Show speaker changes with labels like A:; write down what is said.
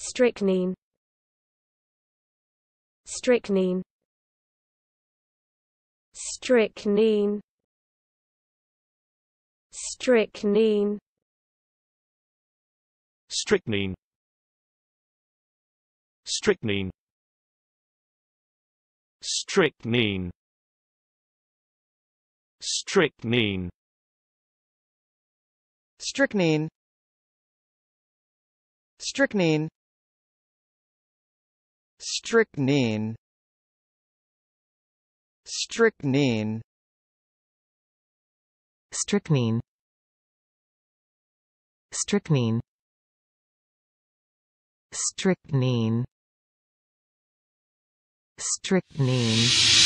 A: strychnine strychnine strychnine strychnine strychnine strychnine strychnine strychnine strychnine strychnine strychnine strychnine strychnine strychnine strychnine
B: strychnine